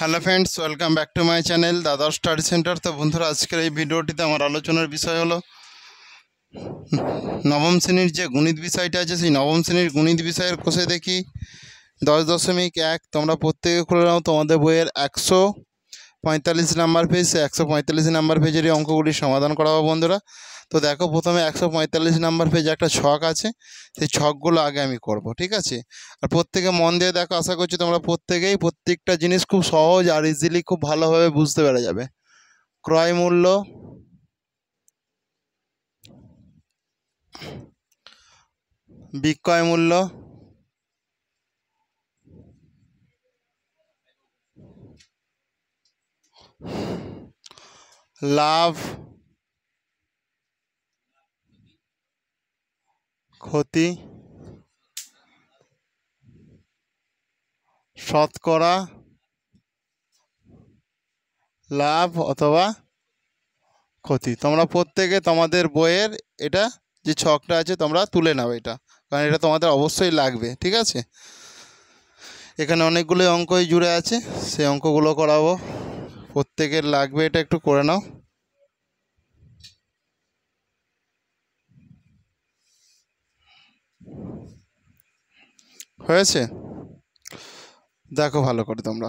hello friends welcome back to my channel Dada study centre তো বন্ধুরা আজকের এই ভিডিওটিতে আমার আলোচনার বিষয় হলো নবম শ্রেণীর যে গণিত বিষয়টা আছে সেই নবম শ্রেণীর গণিত বিষয়ের কোষে দেখি দশ দশমিক এক তোমরা প্রত্যেকে খুলে নাও তোমাদের বইয়ের একশো পঁয়তাল্লিশ নাম্বার পেজ একশো পঁয়তাল্লিশ নাম্বার পেজেরই অঙ্কগুলি সমাধান করা হবে বন্ধুরা তো দেখো প্রথমে একশো পঁয়তাল্লিশ নাম্বার পেজে একটা ছক আছে সেই ছকগুলো আগে আমি করব ঠিক আছে আর প্রত্যেকে মন দিয়ে দেখো আশা করছি তোমরা প্রত্যেকেই প্রত্যেকটা জিনিস খুব সহজ আর ইজিলি খুব ভালোভাবে বুঝতে পেরে যাবে ক্রয় মূল্য বিক্রয় মূল্য লাভ ক্ষতি শতকরা লাভ অথবা ক্ষতি তোমরা প্রত্যেকে তোমাদের বইয়ের এটা যে ছকটা আছে তোমরা তুলে নাও এটা কারণ এটা তোমাদের অবশ্যই লাগবে ঠিক আছে এখানে অনেকগুলো অঙ্কই জুড়ে আছে সেই অঙ্কগুলো করাবো প্রত্যেকের লাগবে এটা একটু করে নাও হয়েছে দেখো ভালো করে তোমরা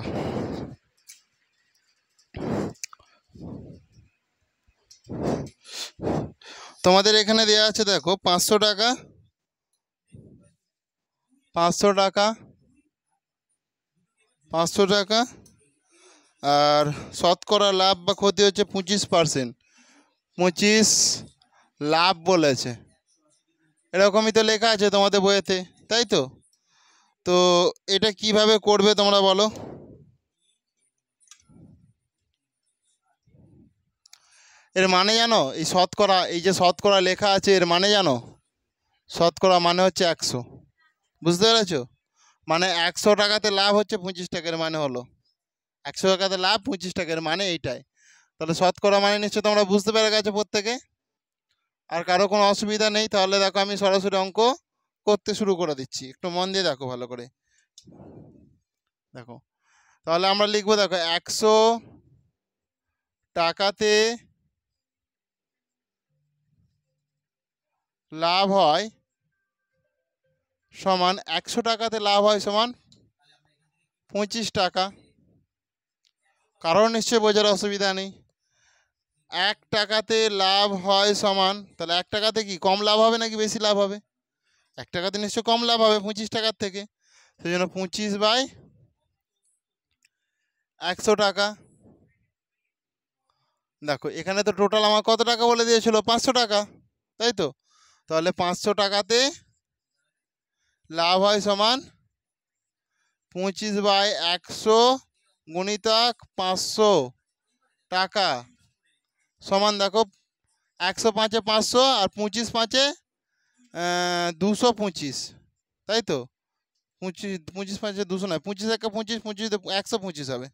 তোমাদের এখানে দেওয়া আছে দেখো পাঁচশো টাকা পাঁচশো টাকা পাঁচশো টাকা আর শতকরা লাভ বা ক্ষতি হচ্ছে পঁচিশ পার্সেন্ট পঁচিশ লাভ বলেছে এরকমই তো লেখা আছে তোমাদের বইয়েতে তাই তো তো এটা কিভাবে করবে তোমরা বলো এর মানে জানো এই শতকরা এই যে শতকরা লেখা আছে এর মানে জানো শতকরা মানে হচ্ছে একশো বুঝতে পেরেছো মানে একশো টাকাতে লাভ হচ্ছে পঁচিশ টাকার মানে হলো একশো টাকাতে লাভ পঁচিশ টাকার মানে এইটাই তাহলে শতকরা মানে নিশ্চয় তোমরা বুঝতে পেরে গেছো প্রত্যেকে আর কারো কোনো অসুবিধা নেই তাহলে দেখো আমি সরাসরি অঙ্ক করতে শুরু করে দিচ্ছি একটু মন দিয়ে দেখো ভালো করে দেখো তাহলে আমরা লিখবো দেখো একশো টাকাতে লাভ হয় সমান একশো টাকাতে লাভ হয় সমান পঁচিশ টাকা কারণ নিশ্চয়ই বোঝার অসুবিধা নেই এক টাকাতে লাভ হয় সমান তাহলে এক টাকাতে কি কম লাভ হবে নাকি বেশি লাভ হবে এক টাকাতে নিশ্চয় কম লাভ হবে পঁচিশ টাকার থেকে সেই জন্য পঁচিশ বাই একশো টাকা দেখো এখানে তো টোটাল আমার কত টাকা বলে দিয়েছিল পাঁচশো টাকা তাই তো তাহলে পাঁচশো টাকাতে লাভ হয় সমান পঁচিশ বাই একশো গুণিতক পাঁচশো টাকা সমান দেখো একশো পাঁচে পাঁচশো আর পঁচিশ পাঁচে দুশো পঁচিশ তাই তো পঁচিশ পঁচিশ পাঁচ দুশো নয় পঁচিশ একে পঁচিশ পঁচিশ একশো পঁচিশ হবে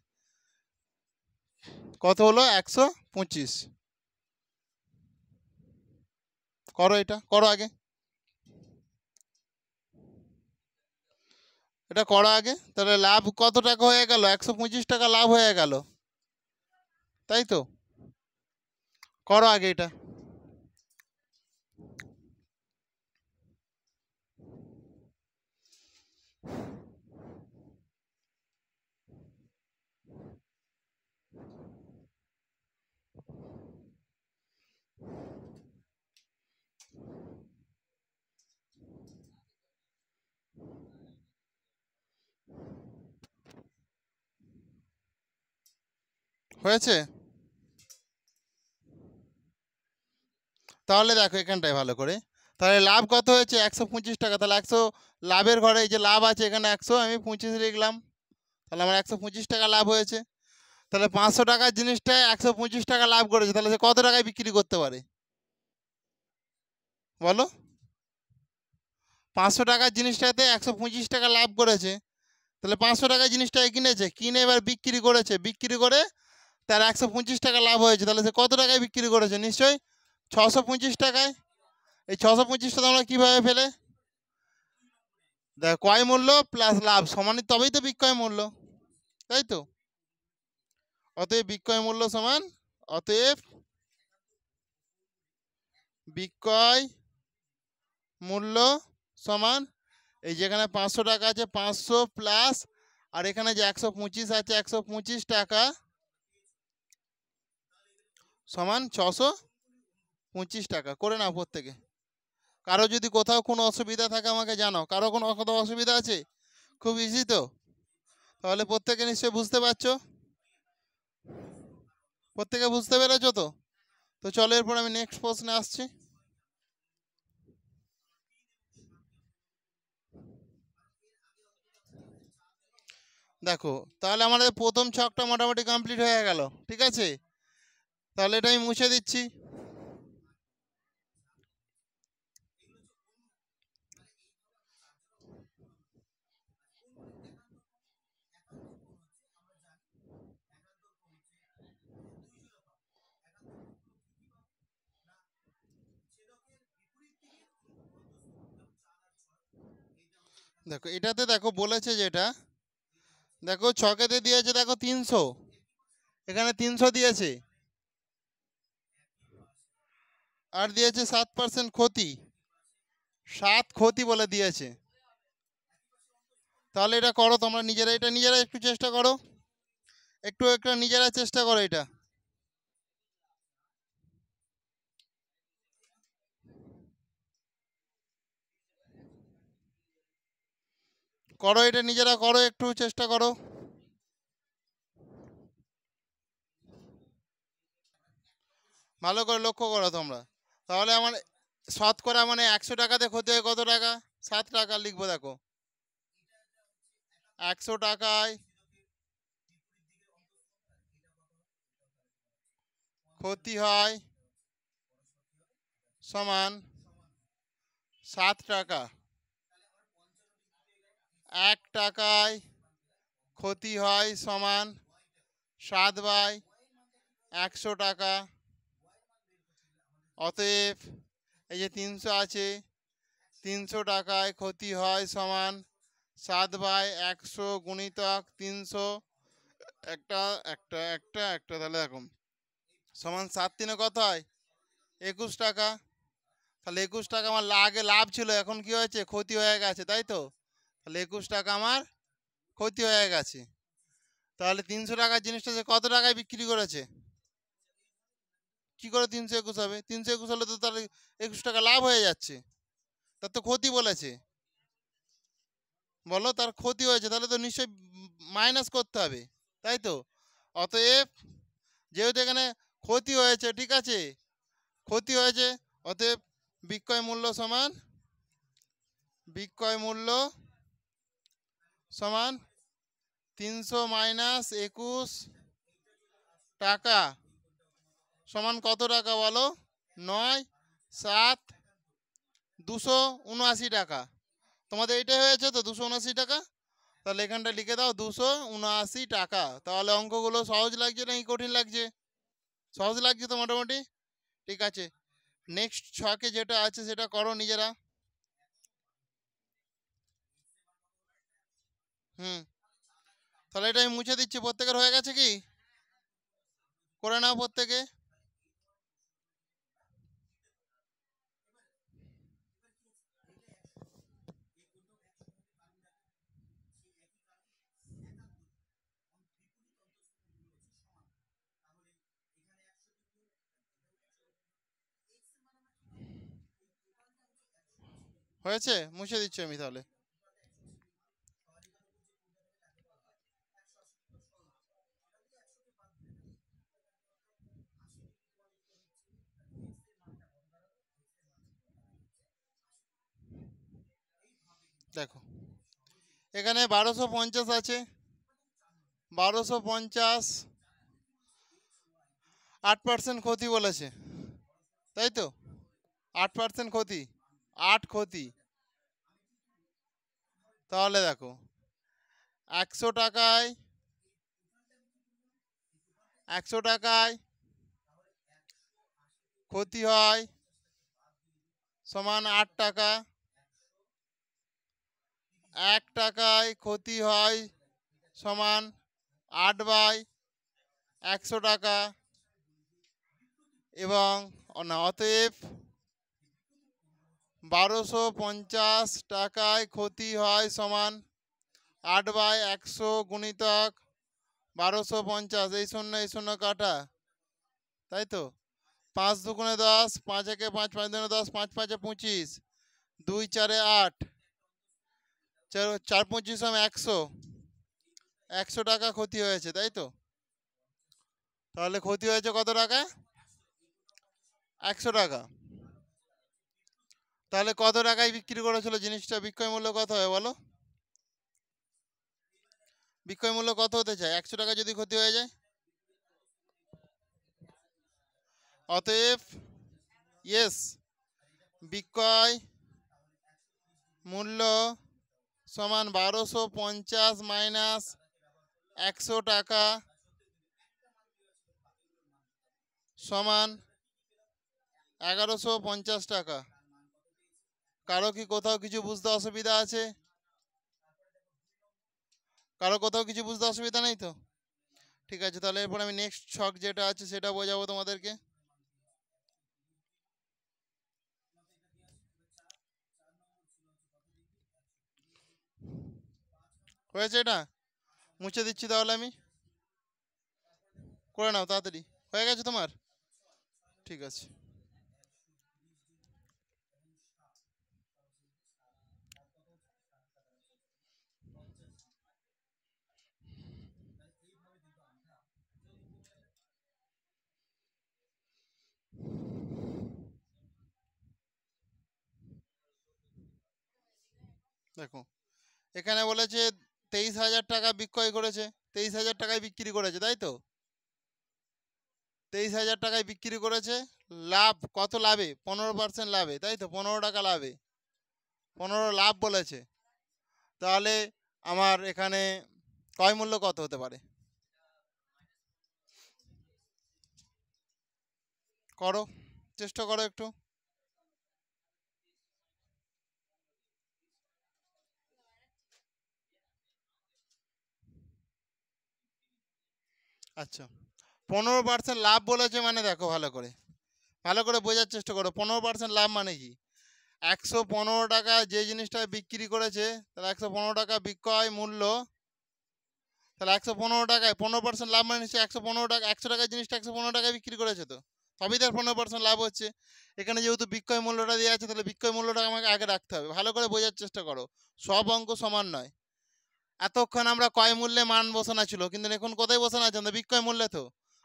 কত হলো একশো পঁচিশ করো এটা করো আগে এটা করো আগে তাহলে লাভ কত টাকা হয়ে গেল একশো পঁচিশ টাকা লাভ হয়ে গেল তাই তো করো আগে এটা হয়েছে তাহলে দেখো এখানটায় ভালো করে তাহলে লাভ কত হয়েছে একশো পঁচিশ টাকা তাহলে একশো লাভের ঘরে এই যে লাভ আছে এখানে একশো আমি পঁচিশ লিখলাম তাহলে আমার একশো পঁচিশ টাকা লাভ হয়েছে তাহলে পাঁচশো টাকার জিনিসটায় একশো পঁচিশ টাকা লাভ করেছে তাহলে সে কত টাকায় বিক্রি করতে পারে বলো পাঁচশো টাকার জিনিসটাতে একশো পঁচিশ টাকা লাভ করেছে তাহলে পাঁচশো টাকার জিনিসটা কিনেছে কিনে এবার বিক্রি করেছে বিক্রি করে তার একশো পঁচিশ টাকা লাভ হয়েছে তাহলে সে কত টাকায় বিক্রি করেছে নিশ্চয়ই ছশো পঁচিশ টাকায় এই ছশো পঁচিশটা তোমরা কীভাবে ফেলে দেখ কয় মূল্য প্লাস লাভ সমান তবেই তো বিক্রয় মূল্য তাই তো অতএব বিক্রয় মূল্য সমান অতএব বিক্রয় মূল্য সমান এই যেখানে পাঁচশো টাকা আছে পাঁচশো প্লাস আর এখানে যে একশো পঁচিশ আছে একশো পঁচিশ টাকা সমান ছশো পঁচিশ টাকা করে নাও প্রত্যেকে কারো যদি কোথাও কোনো অসুবিধা থাকে আমাকে জানাও কারো কোনো কোথাও অসুবিধা আছে খুব ইজি তো তাহলে প্রত্যেকে নিশ্চয়ই বুঝতে পারছ প্রত্যেকে বুঝতে পেরেছো তো তো চলো এরপর আমি নেক্সট প্রশ্নে আসছি দেখো তাহলে আমাদের প্রথম ছকটা মোটামুটি কমপ্লিট হয়ে গেল ঠিক আছে তাহলে এটা আমি মুছে দিচ্ছি দেখো এটাতে দেখো বলেছে যেটা দেখো ছকেতে দিয়েছে দেখো তিনশো এখানে তিনশো দিয়েছে আর দিয়েছে সাত পার্সেন্ট ক্ষতি সাত ক্ষতি বলে দিয়েছে তাহলে এটা করো তোমরা নিজেরা এটা নিজেরা একটু চেষ্টা করো একটু একটা নিজেরা চেষ্টা করো এটা করো এটা নিজেরা করো একটু চেষ্টা করো ভালো করে লক্ষ্য করো তোমরা তাহলে আমার শতকরা মানে একশো টাকাতে ক্ষতি হয় কত টাকা সাত টাকা লিখবো দেখো একশো টাকায় ক্ষতি হয় সমান সাত টাকা এক টাকায় ক্ষতি হয় সমান সাত বাই একশো টাকা অতএব এই যে তিনশো আছে তিনশো টাকায় ক্ষতি হয় সমান সাত বাই একশো গুণিতক তিনশো একটা একটা একটা একটা তাহলে এরকম সমান সাত তিনে কত হয় একুশ টাকা তাহলে একুশ টাকা আমার আগে লাভ ছিল এখন কি হয়েছে ক্ষতি হয়ে গেছে তাই তো তাহলে একুশ টাকা আমার ক্ষতি হয়ে গেছে তাহলে তিনশো টাকার জিনিসটা কত টাকায় বিক্রি করেছে কি করে তিনশো একুশ হবে তিনশো একুশ হলে তো তার একুশ টাকা লাভ হয়ে যাচ্ছে তার তো ক্ষতি বলেছে বলো তার ক্ষতি হয়েছে তাহলে তো নিশ্চয়ই মাইনাস করতে হবে তাই তো অতএব যেহেতু এখানে ক্ষতি হয়েছে ঠিক আছে ক্ষতি হয়েছে অতএব বিক্রয় মূল্য সমান বিক্রয় মূল্য সমান তিনশো মাইনাস একুশ টাকা সমান কত টাকা বলো নয় সাত দুশো উনআশি টাকা তোমাদের এইটাই হয়েছে তো দুশো উনআশি টাকা তাহলে এখানটা লিখে দাও দুশো উনআশি টাকা তাহলে অঙ্কগুলো সহজ লাগছে নাকি কঠিন লাগছে সহজ লাগছে তো মোটামুটি ঠিক আছে নেক্সট ছকে যেটা আছে সেটা করো নিজেরা হুম তাহলে এটা আমি মুছে দিচ্ছি প্রত্যেকের হয়ে গেছে কি করে নাও প্রত্যেকে হয়েছে মুছে দিচ্ছি আমি তাহলে দেখো এখানে বারোশো পঞ্চাশ আছে বারোশো পঞ্চাশ আট পার্সেন্ট ক্ষতি বলেছে তাই তো আট পার্সেন্ট ক্ষতি আট ক্ষতি তাহলে দেখো একশো টাকায় একশো টাকায় ক্ষতি হয় সমান আট টাকা এক টাকায় ক্ষতি হয় সমান আট বাই একশো টাকা এবং অতএব বারোশো পঞ্চাশ টাকায় ক্ষতি হয় সমান আট বাই একশো গুণিতক বারোশো পঞ্চাশ এই শূন্য এই শূন্য কাটা তাই তো পাঁচ দুগুণে দশ পাঁচ একে পাঁচ পাঁচ দুগুণে দশ পাঁচ পাঁচে পঁচিশ দুই চারে আট চার চার পঁচিশ একশো একশো টাকা ক্ষতি হয়েছে তাই তো তাহলে ক্ষতি হয়েছে কত টাকা একশো টাকা তাহলে কত টাকায় বিক্রি করেছিল জিনিসটা বিক্রয় মূল্য কত হয় বলো বিক্রয় মূল্য কত হতে চায় একশো টাকা যদি ক্ষতি হয়ে যায় অতএব ইয়েস বিক্রয় মূল্য সমান বারোশো পঞ্চাশ মাইনাস একশো টাকা সমান এগারোশো পঞ্চাশ টাকা কারো কি কোথাও কিছু বুঝতে অসুবিধা আছে কারো কোথাও কিছু বুঝতে অসুবিধা নেই তো ঠিক আছে তাহলে এরপর আমি নেক্সট ছক যেটা আছে সেটা বোঝাবো তোমাদেরকে হয়েছে এটা মুছে দিচ্ছি তাহলে আমি করে নাও তাড়াতাড়ি হয়ে গেছে তোমার ঠিক আছে দেখো এখানে বলেছে তেইশ হাজার টাকা বিক্রয় করেছে তেইশ হাজার টাকায় বিক্রি করেছে তাই তো তেইশ হাজার টাকায় বিক্রি করেছে লাভ কত লাভে পনেরো পার্সেন্ট লাভে তাই তো পনেরো টাকা লাভে পনেরো লাভ বলেছে তাহলে আমার এখানে ক্রয় মূল্য কত হতে পারে করো চেষ্টা করো একটু আচ্ছা পনেরো পার্সেন্ট লাভ বলেছে মানে দেখো ভালো করে ভালো করে বোঝার চেষ্টা করো পনেরো পার্সেন্ট লাভ মানে কি একশো পনেরো টাকা যে জিনিসটা বিক্রি করেছে তাহলে একশো পনেরো টাকা বিক্রয় মূল্য তাহলে একশো পনেরো টাকায় পনেরো পার্সেন্ট লাভ মানে নিশ্চয়ই একশো পনেরো টাকা একশো টাকার জিনিসটা একশো পনেরো টাকায় বিক্রি করেছে তো তবেই তার পনেরো পার্সেন্ট লাভ হচ্ছে এখানে যেহেতু বিক্রয় মূল্যটা দেওয়া আছে তাহলে বিক্রয় মূল্যটা আমাকে আগে রাখতে হবে ভালো করে বোঝার চেষ্টা করো সব অঙ্ক সমান নয় এতক্ষণ আমরা কয় মূল্যে মান বসানো ছিল কিন্তু এখন কোথায় বসানো আছে আমাদের বিক্রয় মূল্যে তো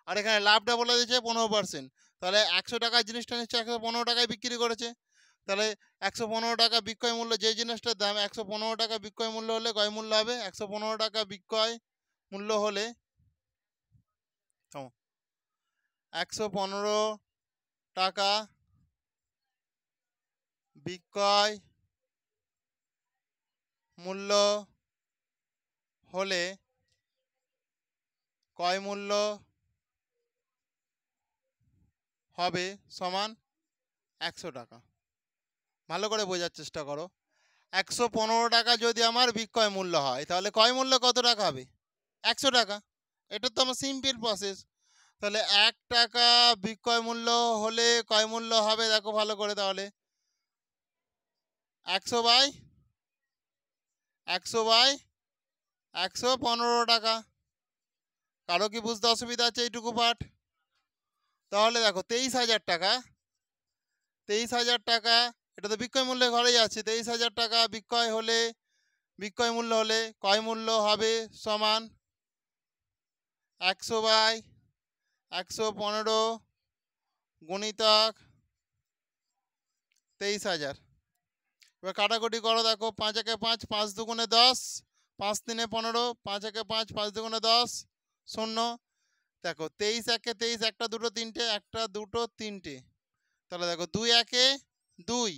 আর এখানে লাভটা বলে দিয়েছে পনেরো পার্সেন্ট তাহলে একশো টাকার জিনিসটা নিশ্চয়ই একশো পনেরো টাকায় বিক্রি করেছে তাহলে একশো পনেরো টাকা বিক্রয় মূল্য যে জিনিসটার দাম একশো পনেরো টাকা বিক্রয় মূল্য হলে কয় মূল্য হবে একশো পনেরো টাকা বিক্রয় মূল্য হলে একশো পনেরো টাকা বিক্রয় মূল্য হলে কয় মূল্য হবে সমান একশো টাকা ভালো করে বোঝার চেষ্টা করো একশো পনেরো টাকা যদি আমার বিক্রয় মূল্য হয় তাহলে কয় মূল্য কত টাকা হবে একশো টাকা এটা তো আমার সিম্পল প্রসেস তাহলে এক টাকা বিক্রয় মূল্য হলে কয় মূল্য হবে দেখো ভালো করে তাহলে একশো বাই একশো বাই একশো পনেরো টাকা কারো কি বুঝতে অসুবিধা আছে এইটুকু পাঠ তাহলে দেখো তেইশ হাজার টাকা তেইশ হাজার টাকা এটা তো বিক্রয় মূল্যে ঘরেই আছে তেইশ হাজার টাকা বিক্রয় হলে বিক্রয় মূল্য হলে কয় মূল্য হবে সমান একশো বাই একশো পনেরো গণিতক তেইশ হাজার এবার কাটাকুটি করো দেখো পাঁচ একে পাঁচ পাঁচ দুগুণে দশ পাঁচ তিনে পনেরো পাঁচ একে পাঁচ পাঁচ দুগুণে দশ শূন্য দেখো তেইশ একে তেইশ একটা দুটো তিনটে একটা দুটো তিনটে তাহলে দেখো দুই একে দুই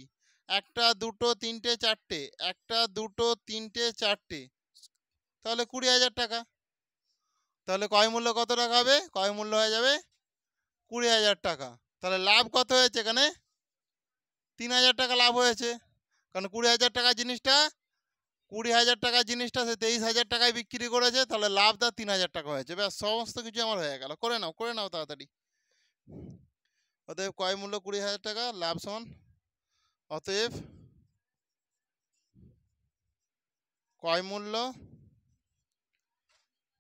একটা দুটো তিনটে চারটে একটা দুটো তিনটে চারটে তাহলে কুড়ি হাজার টাকা তাহলে কয় মূল্য কত টাকা হবে কয় মূল্য হয়ে যাবে কুড়ি হাজার টাকা তাহলে লাভ কত হয়েছে এখানে তিন হাজার টাকা লাভ হয়েছে কারণ কুড়ি হাজার টাকা জিনিসটা কুড়ি হাজার টাকা জিনিসটা সে তেইশ হাজার টাকায় বিক্রি করেছে তাহলে লাভ তার তিন হাজার টাকা হয়েছে ব্যাস সমস্ত কিছু আমার হয়ে গেল করে নাও করে নাও তাড়াতাড়ি অতএব কয় মূল্য কুড়ি হাজার টাকা লাভ সমান অতএব কয় মূল্য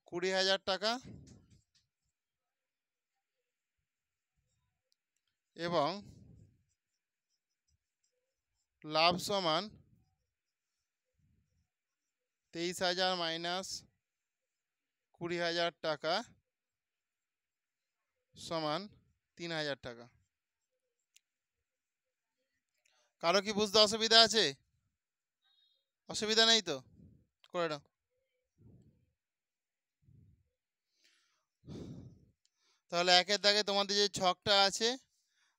কুড়ি হাজার টাকা এবং লাভ সমান তেইশ হাজার মাইনাস কুড়ি হাজার টাকা সমান তিন হাজার টাকা কারো কি বুঝতে অসুবিধা আছে অসুবিধা নেই তো করে নাও তাহলে একের দাগে তোমাদের যে ছকটা আছে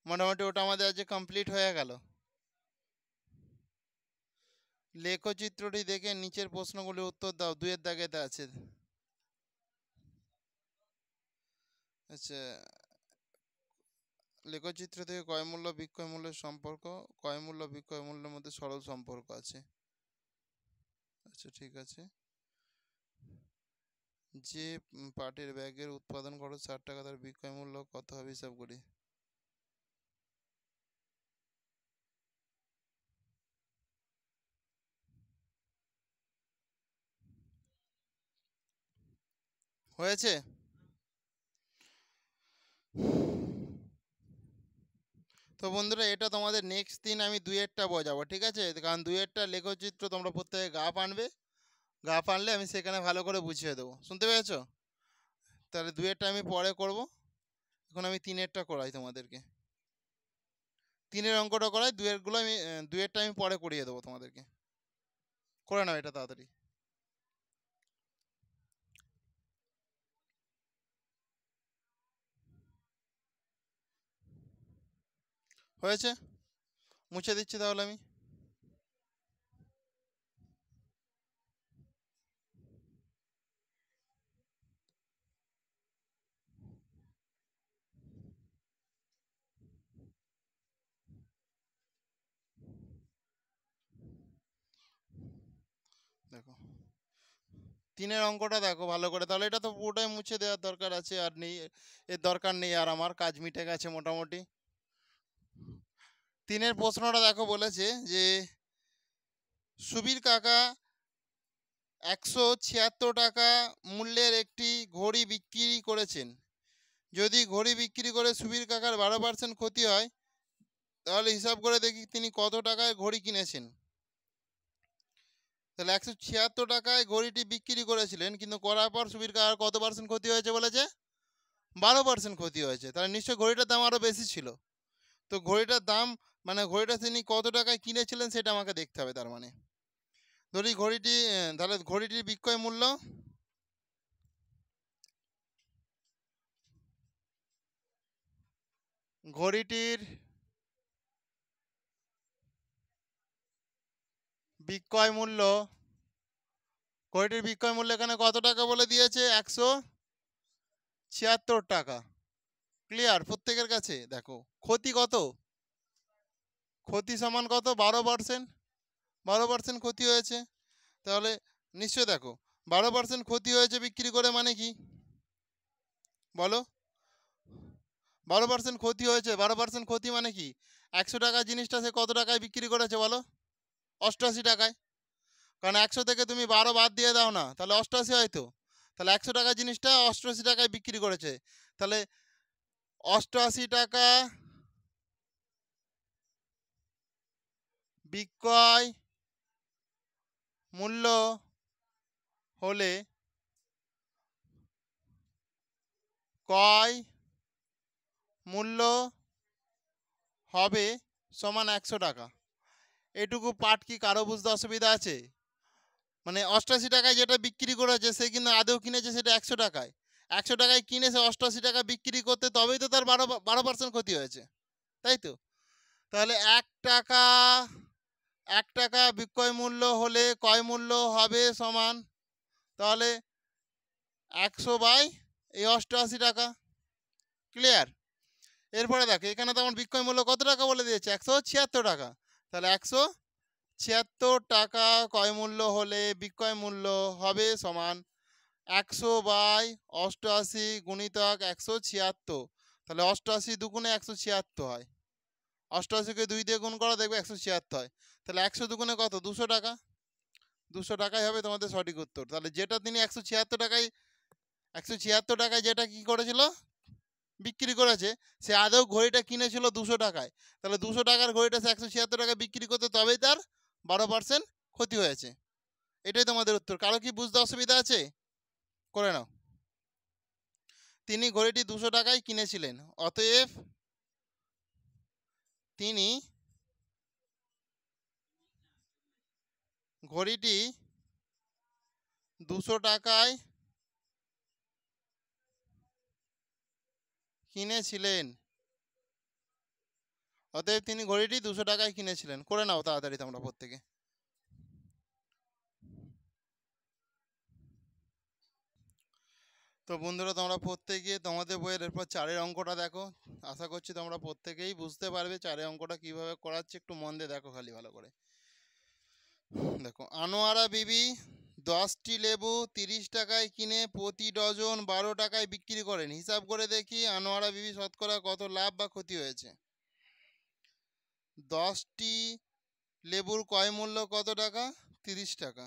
মোটামুটি ওটা আমাদের আজকে কমপ্লিট হয়ে গেল লেখচিত্রটি দেখে নিচের প্রশ্নগুলি উত্তর দাও দুয়ের দাগেতে আছে আচ্ছা লেখচিত্র থেকে কয় মূল্য বিক্রয় মূল্যের সম্পর্ক কয় মূল্য বিক্রয় মূল্যের মধ্যে সরল সম্পর্ক আছে আচ্ছা ঠিক আছে যে পাটের ব্যাগের উৎপাদন করো ষাট টাকা তার বিক্রয় মূল্য কত হবে হিসাব করি হয়েছে তো বন্ধুরা এটা তোমাদের নেক্সট দিন আমি দুয়েরটা বজাবো ঠিক আছে কারণ দুয়েরটা লেখচিত্র তোমরা প্রত্যেকে গা পানবে গা পানলে আমি সেখানে ভালো করে বুঝিয়ে দেবো শুনতে পেরেছ তাহলে দুয়েরটা আমি পরে করব এখন আমি তিনেরটা করাই তোমাদেরকে তিনের অঙ্কটা করাই দুয়েরগুলো আমি দুয়েরটা আমি পরে করিয়ে দেবো তোমাদেরকে করে নাও এটা তাড়াতাড়ি হয়েছে মুছে দিচ্ছি তাহলে আমি দেখো তিনের অঙ্কটা দেখো ভালো করে তাহলে এটা তো পুরোটাই মুছে দেওয়ার দরকার আছে আর নেই এর দরকার নেই আর আমার কাজ মিটে গেছে মোটামুটি তিনের প্রশ্নটা দেখো বলেছে যে সুবীর কাকা একশো ছিয়াত্তর টাকা মূল্যের একটি ঘড়ি বিক্রি করেছেন যদি ঘড়ি বিক্রি করে সুবীর কাকার বারো পার্সেন্ট ক্ষতি হয় তাহলে হিসাব করে দেখি তিনি কত টাকায় ঘড়ি কিনেছেন তাহলে একশো ছিয়াত্তর টাকায় ঘড়িটি বিক্রি করেছিলেন কিন্তু করার পর সুবীর কাকার কত পার্সেন্ট ক্ষতি হয়েছে বলেছে বারো পার্সেন্ট ক্ষতি হয়েছে তাহলে নিশ্চয়ই ঘড়িটার দাম আরও বেশি ছিল তো ঘড়িটার দাম মানে ঘড়িটা তিনি কত টাকায় কিনেছিলেন সেটা আমাকে দেখতে হবে তার মানে ধরি ঘড়িটি তাহলে ঘড়িটির বিক্রয় মূল্য ঘড়িটির বিক্রয় মূল্য ঘড়িটির বিক্রয় মূল্য এখানে কত টাকা বলে দিয়েছে একশো ছিয়াত্তর টাকা ক্লিয়ার প্রত্যেকের কাছে দেখো ক্ষতি কত ক্ষতি সমান কত বারো পার্সেন্ট বারো পার্সেন্ট ক্ষতি হয়েছে তাহলে নিশ্চয় দেখো বারো পার্সেন্ট ক্ষতি হয়েছে বিক্রি করে মানে কি বলো বারো পার্সেন্ট ক্ষতি হয়েছে বারো পার্সেন্ট ক্ষতি মানে কি একশো টাকা জিনিসটা সে কত টাকায় বিক্রি করেছে বলো অষ্টআশি টাকায় কারণ একশো থেকে তুমি বারো বাদ দিয়ে দাও না তাহলে অষ্টআশি হয়তো তাহলে একশো টাকা জিনিসটা অষ্টআশি টাকায় বিক্রি করেছে তাহলে অষ্টআশি টাকা বিক্রয় মূল্য হলে ক্রয় মূল্য হবে সমান একশো টাকা এটুকু পাট কি কারো বুঝতে অসুবিধা আছে মানে অষ্টাশি টাকায় যেটা বিক্রি করেছে সে কিন্তু আদেও কিনেছে সেটা একশো টাকায় একশো টাকায় কিনে সে অষ্টআশি টাকা বিক্রি করতে তবেই তো তার বারো বারো পার্সেন্ট ক্ষতি হয়েছে তাই তো তাহলে এক টাকা এক টাকা বিক্রয় মূল্য হলে কয় মূল্য হবে সমান তাহলে একশো বাই এই অষ্টআশি টাকা ক্লিয়ার এরপরে দেখো এখানে তেমন বিক্রয় মূল্য কত টাকা বলে দিয়েছে একশো ছিয়াত্তর টাকা তাহলে একশো ছিয়াত্তর টাকা ক্রয় মূল্য হলে বিক্রয় মূল্য হবে সমান একশো বাই অষ্টআশি গুণিতক একশো ছিয়াত্তর তাহলে অষ্টআশি দুগুণে একশো ছিয়াত্তর হয় অষ্টআশিকে দুই দিয়ে গুণ করা দেখবে একশো ছিয়াত্তর তাহলে একশো দুগুণে কত দুশো টাকা দুশো টাকাই হবে তোমাদের সঠিক উত্তর তাহলে যেটা তিনি একশো ছিয়াত্তর টাকায় একশো ছিয়াত্তর টাকায় যেটা কি করেছিল বিক্রি করেছে সে আদৌ ঘড়িটা কিনেছিল দুশো টাকায় তাহলে দুশো টাকার ঘড়িটা সে একশো ছিয়াত্তর টাকায় বিক্রি করতে তবেই তার বারো পার্সেন্ট ক্ষতি হয়েছে এটাই তোমাদের উত্তর কারো কি বুঝতে অসুবিধা আছে করে নাও তিনি ঘড়িটি দুশো টাকায় কিনেছিলেন অতএব তিনি ঘড়িটি দুশো টাকায় কিনেছিলেন অতএব তিনি ঘড়িটি দুশো টাকায় কিনেছিলেন করে নাও তাড়াতাড়ি তোমরা প্রত্যেকে তো বন্ধুরা তোমরা প্রত্যেকে তোমাদের বইয়ের এরপর চারের অঙ্কটা দেখো আশা করছি তোমরা প্রত্যেকেই বুঝতে পারবে চারের অঙ্কটা কিভাবে করাচ্ছে একটু মন দিয়ে দেখো খালি ভালো করে দেখো আনোয়ারা বিবি দশটি লেবু তিরিশ টাকায় কিনে প্রতি ডজন বারো টাকায় বিক্রি করেন হিসাব করে দেখি আনোয়ারা বিবি শতকরা কত লাভ বা ক্ষতি হয়েছে দশটি লেবুর কয় মূল্য কত টাকা তিরিশ টাকা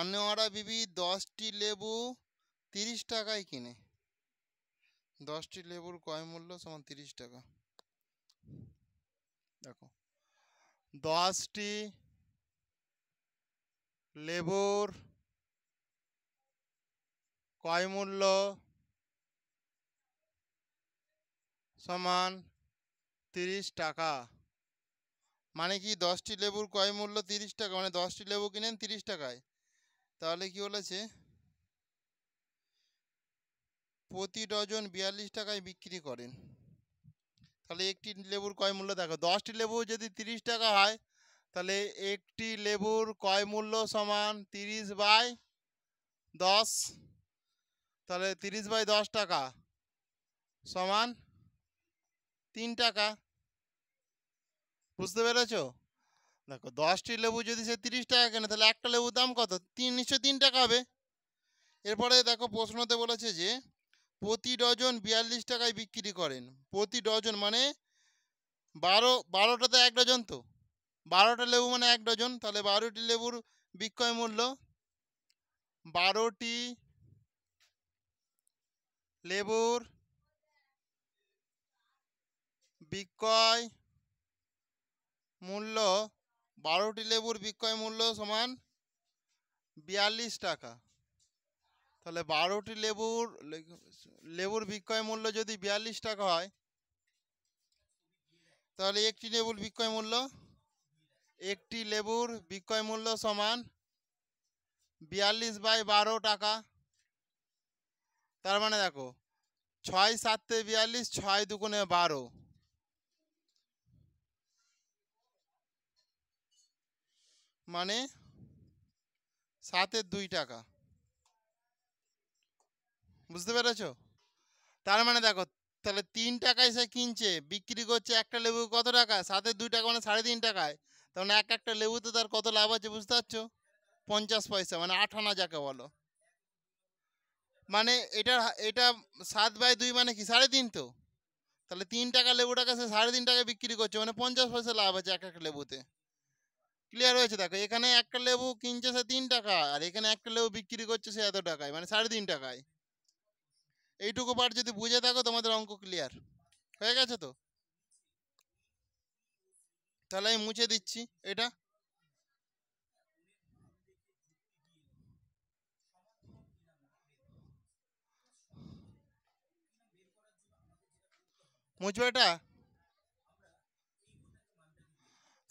আনোয়ারা বিবি দশটি লেবু তিরিশ টাকায় কিনে দশটি লেবুর কয় মূল্য সমান তিরিশ টাকা দেখো দশটি লেবুর কয় মূল্য সমান তিরিশ টাকা মানে কি দশটি লেবুর কয় মূল্য তিরিশ টাকা মানে দশটি লেবু কিনেন তিরিশ টাকায় তাহলে কি বলেছে প্রতি ডজন বিয়াল্লিশ টাকায় বিক্রি করেন তাহলে একটি লেবুর কয় মূল্য দেখো দশটি লেবু যদি তিরিশ টাকা হয় তাহলে একটি লেবুর কয় মূল্য সমান তিরিশ বাই দশ তাহলে তিরিশ বাই দশ টাকা সমান তিন টাকা বুঝতে পেরেছো দেখো দশটি লেবু যদি সে তিরিশ টাকা কেনে তাহলে একটা লেবুর দাম কত তিন নিশ্চয় তিন টাকা হবে এরপরে দেখো প্রশ্নতে বলেছে যে প্রতি ডজন বিয়াল্লিশ টাকায় বিক্রি করেন প্রতি ডজন মানে বারো বারোটাতে এক ডজন তো বারোটা লেবু মানে এক ডজন তাহলে বারোটি লেবুর বিক্রয় মূল্য বারোটি লেবুর বিক্রয় মূল্য বারোটি লেবুর বিক্রয় মূল্য সমান বিয়াল্লিশ টাকা তাহলে বারোটি লেবুর লেবুর বিক্রয় মূল্য যদি বিয়াল্লিশ টাকা হয় তাহলে একটি লেবুর বিক্রয় মূল্য একটি লেবুর বিক্রয় মূল্য সমান বিয়াল্লিশ বাই বারো টাকা তার মানে দেখো ছয় সাতে বিয়াল্লিশ ছয় দুগুণে বারো মানে সাতের দুই টাকা বুঝতে পেরেছ তার মানে দেখো তাহলে তিন টাকায় সে কিনছে বিক্রি করছে একটা লেবু কত টাকা সাতের দুই টাকা মানে সাড়ে তিন টাকায় তখন মানে এক একটা লেবুতে তার কত লাভ আছে বুঝতে পারছো পঞ্চাশ পয়সা মানে আনা যাকে বলো মানে এটা এটা সাত বাই দুই মানে কি সাড়ে তিন তো তাহলে তিন টাকা লেবুটাকে সে সাড়ে তিন টাকায় বিক্রি করছে মানে পঞ্চাশ পয়সা লাভ আছে এক একটা লেবুতে ক্লিয়ার হয়েছে দেখো এখানে একটা লেবু কিনছে সে তিন টাকা আর এখানে একটা লেবু বিক্রি করছে সে এত টাকায় মানে সাড়ে তিন টাকায় এইটুকু পার যদি বুঝে থাকো তোমাদের অঙ্ক ক্লিয়ার হয়ে গেছে তো তাহলে আমি মুছে দিচ্ছি এটা মুছবে এটা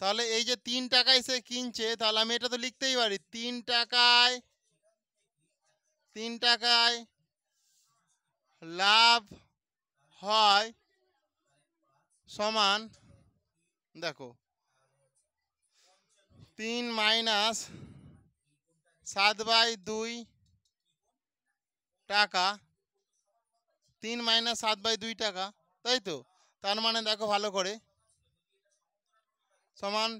তাহলে এই যে তিন টাকায় সে কিনছে তাহলে আমি এটা তো লিখতেই পারি তিন টাকায় তিন টাকায় লাভ হয় সমান দেখো তিন মাইনাস সাত বাই দুই টাকা তিন মাইনাস সাত বাই দুই টাকা তাই তো তার মানে দেখো ভালো করে সমান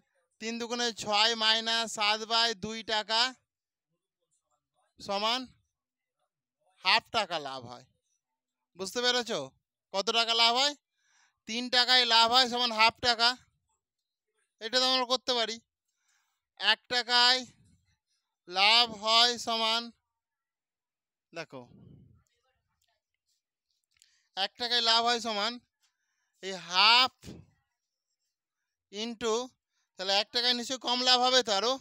তিন দুগুণে ছয় মাইনাস সাত বাই দুই টাকা সমান হাফ টাকা লাভ হয় বুঝতে পেরেছ কত টাকা লাভ হয় তিন টাকায় লাভ হয় সমান হাফ টাকা এটা তো আমরা করতে পারি এক টাকায় লাভ হয় সমান দেখো এক টাকায় লাভ হয় সমান এই হাফ ইন্টু তাহলে এক টাকায় নিশ্চয়ই কম লাভ হবে তো আরও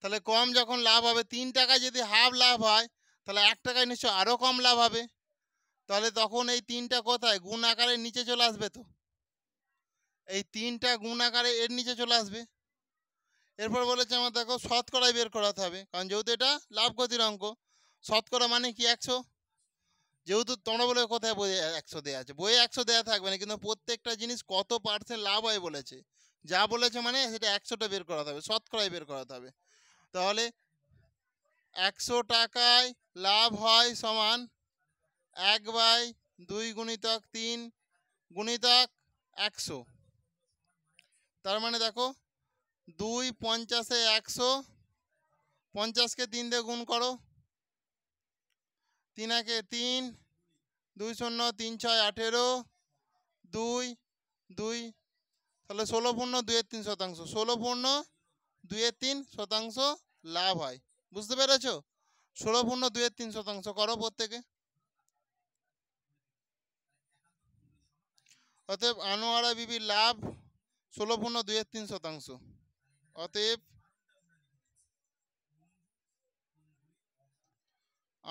তাহলে কম যখন লাভ হবে তিন টাকায় যদি হাফ লাভ হয় তাহলে এক টাকায় নিশ্চয়ই আরও কম লাভ হবে তাহলে তখন এই তিনটা কোথায় গুণ আকারের নিচে চলে আসবে তো এই তিনটা গুণ আকারে এর নিচে চলে আসবে এরপর বলেছে আমার দেখো শতকরায় বের করাতে হবে কারণ যেহেতু এটা লাভ ক্ষতির অঙ্ক শতকরা মানে কি একশো যেহেতু তোমরা বলে কোথায় বই একশো দেওয়া আছে বইয়ে একশো দেওয়া থাকবে না কিন্তু প্রত্যেকটা জিনিস কত পার্সেন্ট লাভ হয় বলেছে যা বলেছে মানে সেটা একশোটা বের করাতে হবে শতকরায় বের করাতে হবে তাহলে একশো টাকায় লাভ হয় সমান এক বাই দুই গুণিতক তিন গুণিতক একশো তার মানে দেখো দুই পঞ্চাশে একশো পঞ্চাশকে তিন দিয়ে গুণ করো তিন একে তিন দুই শূন্য তিন ছয় আঠেরো দুই দুই তাহলে ষোলো পূর্ণ দুয়ের তিন শতাংশ ষোলো পূর্ণ দুয়ের তিন শতাংশ লাভ হয় বুঝতে পেরেছ ষোলো পূর্ণ দুয়ের তিন শতাংশ করো প্রত্যেকে অতএব আনোয়ারা বিবির লাভ ষোলো পূর্ণ দুয়ের তিন শতাংশ অতএব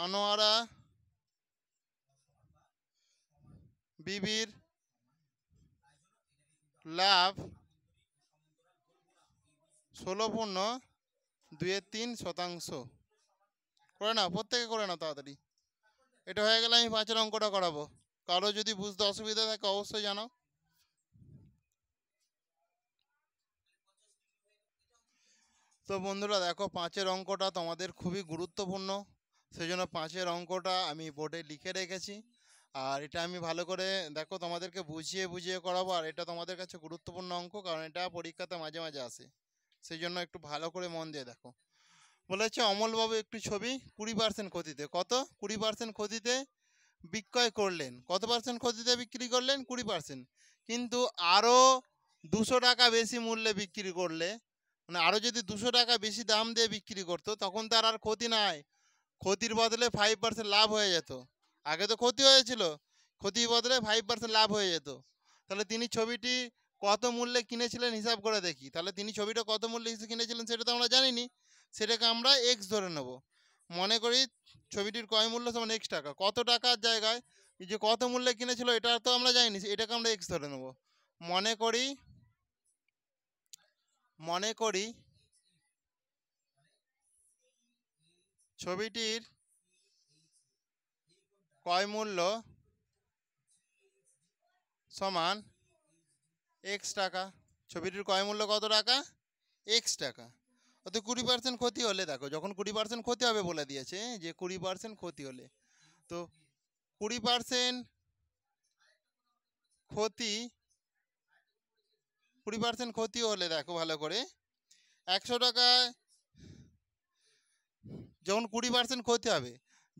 আনোয়ারা বিবির লাভ ষোলো পূর্ণ দুয়ে তিন শতাংশ করে নাও প্রত্যেকে করে নাও তাড়াতাড়ি এটা হয়ে গেলে আমি পাঁচের অঙ্কটা করাবো কারো যদি বুঝতে অসুবিধা থাকে অবশ্যই জানাও তো বন্ধুরা দেখো পাঁচের অঙ্কটা তোমাদের খুবই গুরুত্বপূর্ণ সেই জন্য পাঁচের অঙ্কটা আমি বোর্ডে লিখে রেখেছি আর এটা আমি ভালো করে দেখো তোমাদেরকে বুঝিয়ে বুঝিয়ে করাবো আর এটা তোমাদের কাছে গুরুত্বপূর্ণ অঙ্ক কারণ এটা পরীক্ষাতে মাঝে মাঝে আসে সেই জন্য একটু ভালো করে মন দিয়ে দেখো বলেছে অমলবাবু একটি ছবি কুড়ি পার্সেন্ট ক্ষতিতে কত কুড়ি পার্সেন্ট ক্ষতিতে বিক্রয় করলেন কত পার্সেন্ট ক্ষতিতে বিক্রি করলেন কুড়ি পার্সেন্ট কিন্তু আরও দুশো টাকা বেশি মূল্যে বিক্রি করলে মানে আরও যদি দুশো টাকা বেশি দাম দিয়ে বিক্রি করতো তখন তার আর ক্ষতি নাই ক্ষতির বদলে ফাইভ পার্সেন্ট লাভ হয়ে যেত আগে তো ক্ষতি হয়েছিল ক্ষতির বদলে ফাইভ পার্সেন্ট লাভ হয়ে যেত তাহলে তিনি ছবিটি কত মূল্যে কিনেছিলেন হিসাব করে দেখি তাহলে তিনি ছবিটা কত মূল্যে হিসেবে কিনেছিলেন সেটা তো আমরা জানিনি সেটাকে আমরা এক্স ধরে নেব মনে করি ছবিটির কয় মূল্য সমান এক্স টাকা কত টাকার জায়গায় যে কত মূল্যে কিনেছিল এটা তো আমরা জানিনি এটাকে আমরা এক্স ধরে নেব মনে করি মনে করি ছবিটির কয় মূল্য সমান এক্স টাকা ছবিটির কয় মূল্য কত টাকা এক্স টাকা অত কুড়ি পার্সেন্ট ক্ষতি হলে দেখো যখন কুড়ি পার্সেন্ট ক্ষতি হবে বলে দিয়েছে যে কুড়ি পার্সেন্ট ক্ষতি হলে তো কুড়ি পার্সেন্ট ক্ষতি কুড়ি পার্সেন্ট ক্ষতি হলে দেখো ভালো করে একশো টাকায় যখন কুড়ি পার্সেন্ট ক্ষতি হবে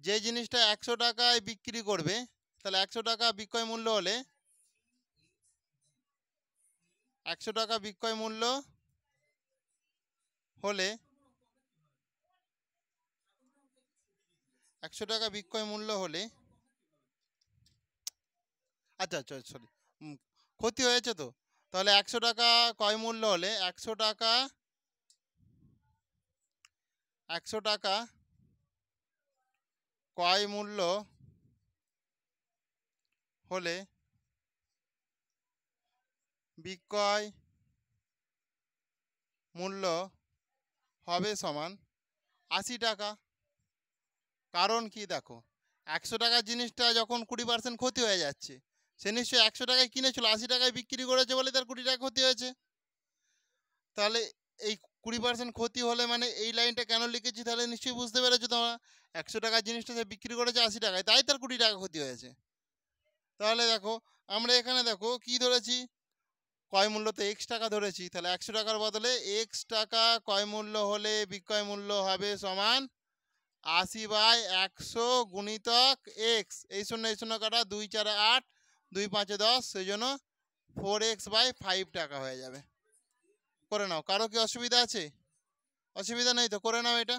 যে জিনিসটা একশো টাকায় বিক্রি করবে তাহলে একশো টাকা বিক্রয় মূল্য হলে একশো টাকা বিক্রয় মূল্য হলে একশো টাকা বিক্রয় মূল্য হলে আচ্ছা আচ্ছা সরি ক্ষতি হয়েছে তো তাহলে একশো টাকা ক্রয় মূল্য হলে একশো টাকা একশো টাকা ক্রয় মূল্য হলে বিক্রয় মূল্য হবে সমান আশি টাকা কারণ কি দেখো একশো টাকার জিনিসটা যখন কুড়ি পার্সেন্ট ক্ষতি হয়ে যাচ্ছে সে নিশ্চয়ই একশো টাকায় কিনেছিল আশি টাকায় বিক্রি করেছে বলে তার কুড়ি টাকা ক্ষতি হয়েছে তাহলে এই কুড়ি পার্সেন্ট ক্ষতি হলে মানে এই লাইনটা কেন লিখেছি তাহলে নিশ্চয়ই বুঝতে পেরেছো তোমরা একশো টাকার জিনিসটা সে বিক্রি করেছে আশি টাকায় তাই তার কুড়ি টাকা ক্ষতি হয়েছে তাহলে দেখো আমরা এখানে দেখো কি ধরেছি কয় মূল্য তো এক্স টাকা ধরেছি তাহলে একশো টাকার বদলে এক্স টাকা কয় মূল্য হলে বিক্রয় মূল্য হবে সমান আশি বাই একশো গুণিতক এক্স এই শূন্য এই শূন্য কাটা দুই চার আট দুই পাঁচে দশ সেই জন্য ফোর এক্স বাই ফাইভ টাকা হয়ে যাবে করে নাও কারো কি অসুবিধা আছে অসুবিধা নেই তো করে নাও এটা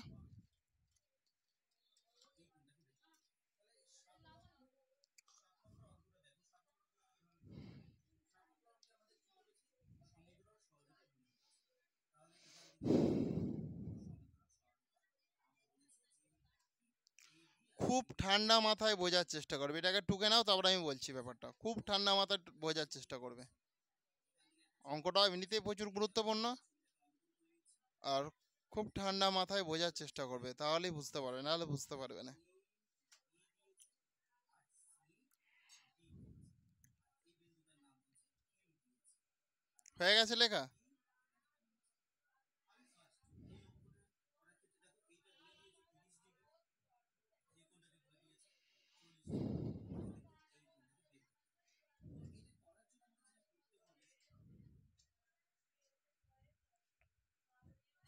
খুব ঠান্ডা মাথায় বোঝার চেষ্টা করবে এটাকে টুকে নাও তারপরে আমি বলছি ব্যাপারটা খুব ঠান্ডা মাথায় বোঝার চেষ্টা করবে অঙ্কটা এমনিতেই প্রচুর গুরুত্বপূর্ণ আর খুব ঠান্ডা মাথায় বোঝার চেষ্টা করবে তাহলেই বুঝতে পারবে নাহলে বুঝতে পারবে না হয়ে গেছে লেখা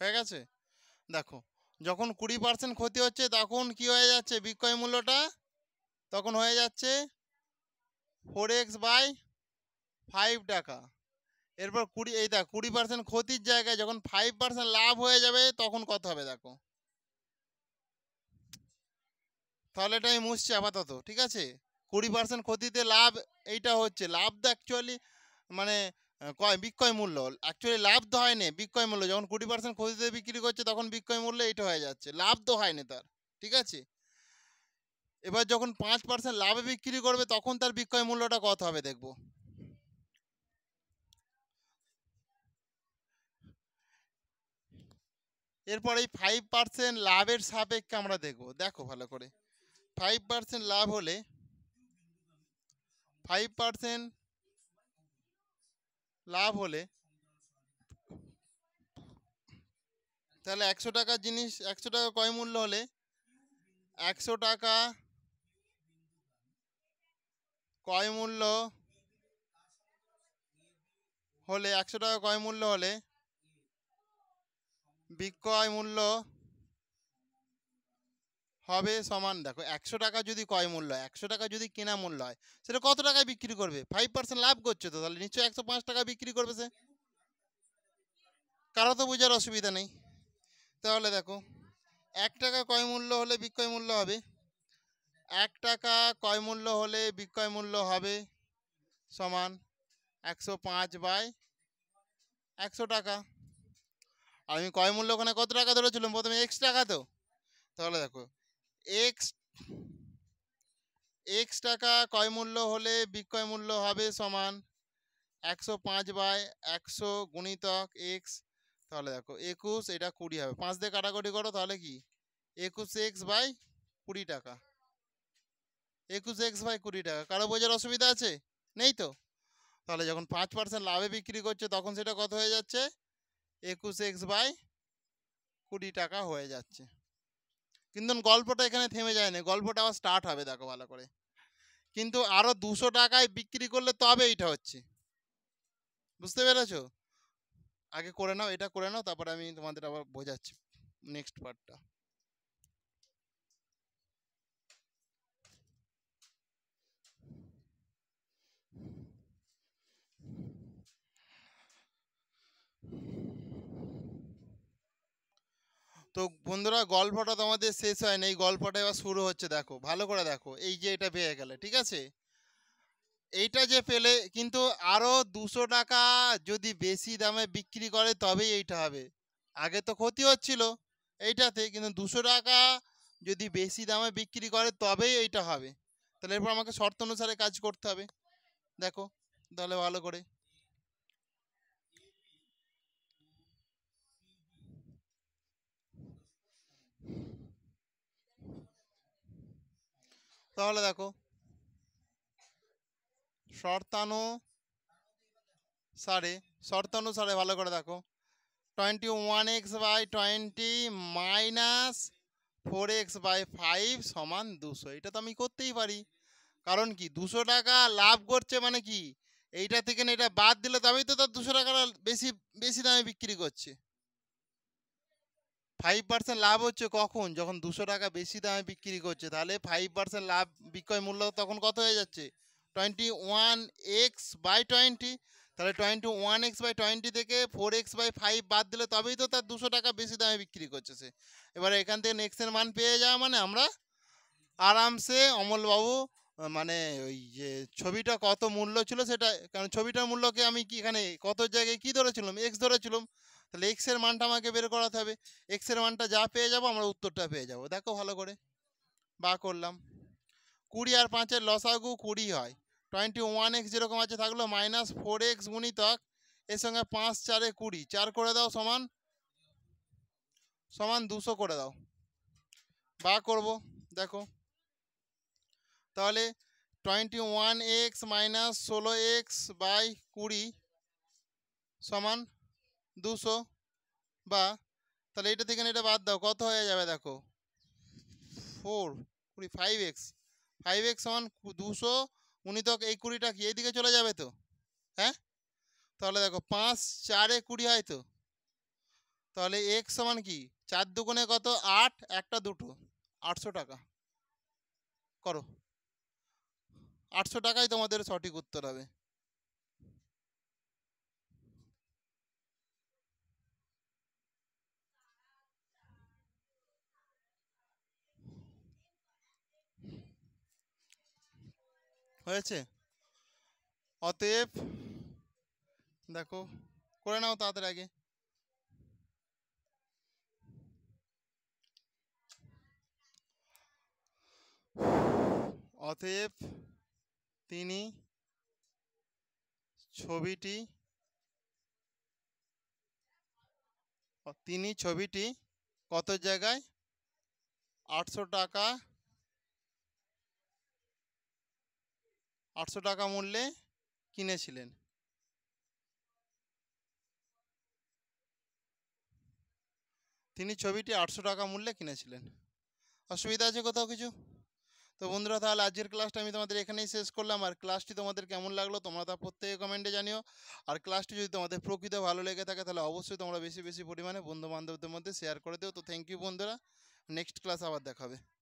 হয়ে গেছে দেখো যখন কুড়ি পার্সেন্ট ক্ষতি হচ্ছে তখন কি হয়ে যাচ্ছে বিক্রয় মূল্যটা তখন হয়ে যাচ্ছে ফোর এক্স বাই ফাইভ টাকা এরপর কুড়ি এই দেখ কুড়ি পার্সেন্ট ক্ষতির জায়গায় যখন ফাইভ পার্সেন্ট লাভ হয়ে যাবে তখন কত হবে দেখো তাহলে এটা আমি মুছছি আপাতত ঠিক আছে কুড়ি পার্সেন্ট ক্ষতিতে লাভ এইটা হচ্ছে লাভ তো অ্যাকচুয়ালি মানে কয় বিক্রয় মূল্য অ্যাকচুয়ালি লাভ তো হয়নি বিক্রয় মূল্য যখন কুড়ি পার্সেন্ট খুঁজতে বিক্রি করছে তখন বিক্রয় মূল্য এইটা হয়ে যাচ্ছে লাভ তো হয়নি তার ঠিক আছে এবার যখন পাঁচ পার্সেন্ট লাভে বিক্রি করবে তখন তার বিক্রয় মূল্যটা কত হবে দেখব এরপর এই ফাইভ পার্সেন্ট লাভের সাপেক্ষে আমরা দেখব দেখো ভালো করে ফাইভ পার্সেন্ট লাভ হলে ফাইভ পার্সেন্ট লাভ হলে তাহলে একশো টাকা জিনিস একশো টাকা কয় মূল্য হলে একশো টাকা কয় মূল্য হলে একশো টাকা কয় মূল্য হলে বিক্রয় মূল্য হবে সমান দেখো একশো টাকা যদি কয় মূল্য একশো টাকা যদি কেনা মূল্য হয় সেটা কত টাকায় বিক্রি করবে ফাইভ পার্সেন্ট লাভ করছে তো তাহলে নিশ্চয়ই একশো পাঁচ টাকা বিক্রি করবে সে কারো তো বোঝার অসুবিধা নেই তাহলে দেখো এক টাকা কয় মূল্য হলে বিক্রয় মূল্য হবে এক টাকা কয় মূল্য হলে বিক্রয় মূল্য হবে সমান একশো পাঁচ বাই একশো টাকা আর আমি কয় মূল্য ওখানে কত টাকা ধরেছিলাম প্রথমে এক্স টাকা তো তাহলে দেখো এক্স এক্স টাকা কয় মূল্য হলে বিক্রয় মূল্য হবে সমান একশো পাঁচ বাই একশো গুণিতক এক্স তাহলে দেখো একুশ এটা কুড়ি হবে পাঁচ দিয়ে কাটাকুটি করো তাহলে কি একুশ এক্স বাই কুড়ি টাকা একুশ এক্স বাই কুড়ি টাকা কারো বোঝার অসুবিধা আছে নেই তো তাহলে যখন পাঁচ পার্সেন্ট লাভে বিক্রি করছে তখন সেটা কত হয়ে যাচ্ছে একুশ এক্স বাই কুড়ি টাকা হয়ে যাচ্ছে কিন্তু গল্পটা এখানে থেমে যায় না গল্পটা আবার স্টার্ট হবে দেখো ভালো করে কিন্তু আরও দুশো টাকায় বিক্রি করলে তবে এইটা হচ্ছে বুঝতে পেরেছো আগে করে নাও এটা করে নাও তারপরে আমি তোমাদের আবার বোঝাচ্ছি নেক্সট পার্টটা তো বন্ধুরা গল্পটা তোমাদের শেষ হয় না এই গল্পটা এবার শুরু হচ্ছে দেখো ভালো করে দেখো এই যে এটা পেয়ে গেলে ঠিক আছে এইটা যে পেলে কিন্তু আরও দুশো টাকা যদি বেশি দামে বিক্রি করে তবেই এইটা হবে আগে তো ক্ষতি হচ্ছিল এইটাতে কিন্তু দুশো টাকা যদি বেশি দামে বিক্রি করে তবেই এইটা হবে তাহলে এরপর আমাকে শর্ত অনুসারে কাজ করতে হবে দেখো তাহলে ভালো করে তাহলে দেখো শর্তানো সারে শর্তানুসারে ভালো করে দেখো twenty one X by twenty minus four X by five সমান দুশো এটা তো আমি করতেই পারি কারণ কি দুশো টাকা লাভ করছে মানে কি এইটা থেকে এটা বাদ দিলে তবেই তো তার দুশো টাকাটা বেশি বেশি দামে বিক্রি করছে ফাইভ পার্সেন্ট লাভ হচ্ছে কখন যখন দুশো টাকা বেশি দামে বিক্রি করছে তাহলে ফাইভ পার্সেন্ট লাভ বিক্রয় মূল্য তখন কত হয়ে যাচ্ছে twenty one X by twenty তাহলে twenty one X by twenty থেকে ফোর এক্স বাই ফাইভ বাদ দিলে তবেই তো তার দুশো টাকা বেশি দামে বিক্রি করছে সে এবারে এখান থেকে নেক্সের মান পেয়ে যাওয়া মানে আমরা আরামসে অমলবাবু মানে ওই যে ছবিটা কত মূল্য ছিল সেটা কারণ ছবিটার মূল্যকে আমি কি এখানে কত জায়গায় কি ধরেছিলাম এক্স ধরেছিলাম তাহলে এক্সের মানটা আমাকে বের করাতে হবে এক্সের মানটা যা পেয়ে যাব আমরা উত্তরটা পেয়ে যাব দেখো ভালো করে বা করলাম কুড়ি আর পাঁচের লসাগু কুড়ি হয় টোয়েন্টি ওয়ান এক্স যেরকম আছে থাকলো মাইনাস ফোর এক্স গুণিতক এর সঙ্গে পাঁচ চারে কুড়ি চার করে দাও সমান সমান দুশো করে দাও বা করব দেখো তাহলে টোয়েন্টি ওয়ান এক্স মাইনাস ষোলো এক্স বাই কুড়ি সমান দুশো বা তাহলে এটা থেকে এটা বাদ দাও কত হয়ে যাবে দেখো ফোর কুড়ি five X five X one দুশো উনিতক এই কুড়িটা কি এইদিকে চলে যাবে তো হ্যাঁ তাহলে দেখো পাঁচ চারে কুড়ি হয় তো তাহলে এক্স সমান কি চার দুগুণে কত আট একটা দুটো আটশো টাকা করো আটশো টাকাই তোমাদের সঠিক উত্তর হবে হয়েছে অতএব দেখো করে নাও তাড়াতাড়ি আগে অতএব তিনি ছবিটি তিনি ছবিটি কত জায়গায় আটশো টাকা আটশো টাকা মূল্যে কিনেছিলেন তিনি ছবিটি আটশো টাকা মূল্যে কিনেছিলেন অসুবিধা আছে কোথাও কিছু তো বন্ধুরা তাহলে আজকের ক্লাসটা আমি তোমাদের এখানেই শেষ করলাম আর ক্লাসটি তোমাদের কেমন লাগলো তোমরা তা প্রত্যেকে কমেন্টে জানিও আর ক্লাসটি যদি তোমাদের প্রকৃত ভালো লেগে থাকে তাহলে অবশ্যই তোমরা বেশি বেশি পরিমাণে বন্ধু বান্ধবদের মধ্যে শেয়ার করে দিও তো থ্যাংক ইউ বন্ধুরা নেক্সট ক্লাস আবার দেখাবে